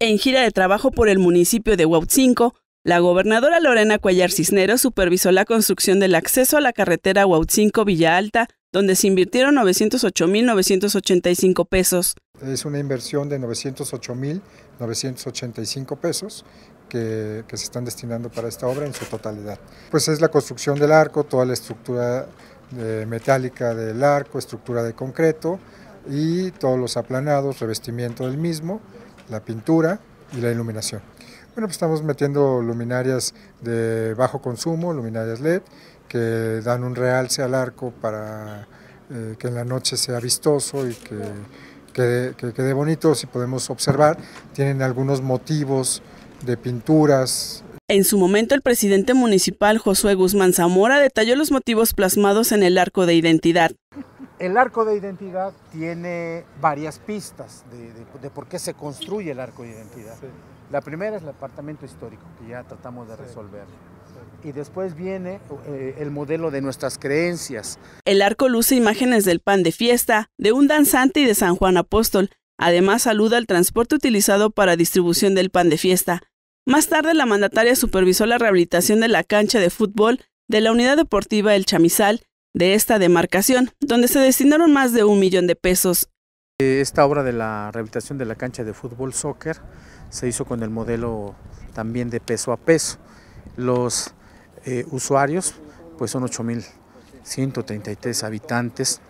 En gira de trabajo por el municipio de Huautzinco, la gobernadora Lorena Cuellar Cisneros supervisó la construcción del acceso a la carretera Huautzinco-Villa Alta, donde se invirtieron 908.985 pesos. Es una inversión de 908.985 pesos que, se están destinando para esta obra en su totalidad. Pues es la construcción del arco, toda la estructura eh, metálica del arco, estructura de concreto y todos los aplanados, revestimiento del mismo, la pintura y la iluminación. Bueno, pues estamos metiendo luminarias de bajo consumo, luminarias LED, que dan un realce al arco para eh, que en la noche sea vistoso y que quede, que quede bonito. Si podemos observar, tienen algunos motivos de pinturas, en su momento, el presidente municipal Josué Guzmán Zamora detalló los motivos plasmados en el arco de identidad. El arco de identidad tiene varias pistas de, por qué se construye el arco de identidad. La primera es el apartamento histórico, que ya tratamos de resolver. Y después viene eh, el modelo de nuestras creencias. El arco luce imágenes del pan de fiesta, de un danzante y de San Juan Apóstol. Además, saluda al transporte utilizado para distribución del pan de fiesta. Más tarde, la mandataria supervisó la rehabilitación de la cancha de fútbol de la unidad deportiva El Chamizal de esta demarcación, donde se destinaron más de un millón de pesos. Eh, esta obra de la rehabilitación de la cancha de fútbol soccer se hizo con el modelo también de peso a peso. Los eh, usuarios pues son 8.133 habitantes.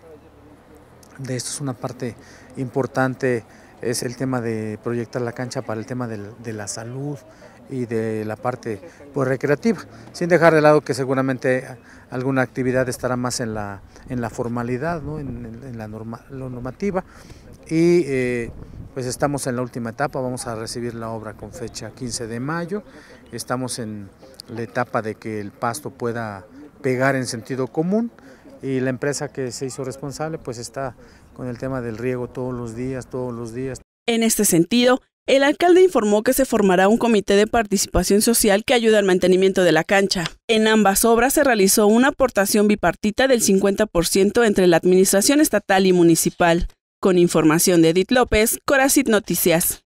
De esto es una parte importante es el tema de proyectar la cancha para el tema de, la salud y de la parte pues, recreativa, sin dejar de lado que seguramente alguna actividad estará más en la, en la formalidad, en, la, normativa. Y eh, pues estamos en la última etapa, vamos a recibir la obra con fecha 15 de mayo, estamos en la etapa de que el pasto pueda pegar en sentido común y la empresa que se hizo responsable pues está con el tema del riego todos los días, todos los días. En este sentido, el alcalde informó que se formará un comité de participación social que ayude al mantenimiento de la cancha. En ambas obras se realizó una aportación bipartita del 50% entre la administración estatal y municipal. Con información de Edith López, Corazit Noticias.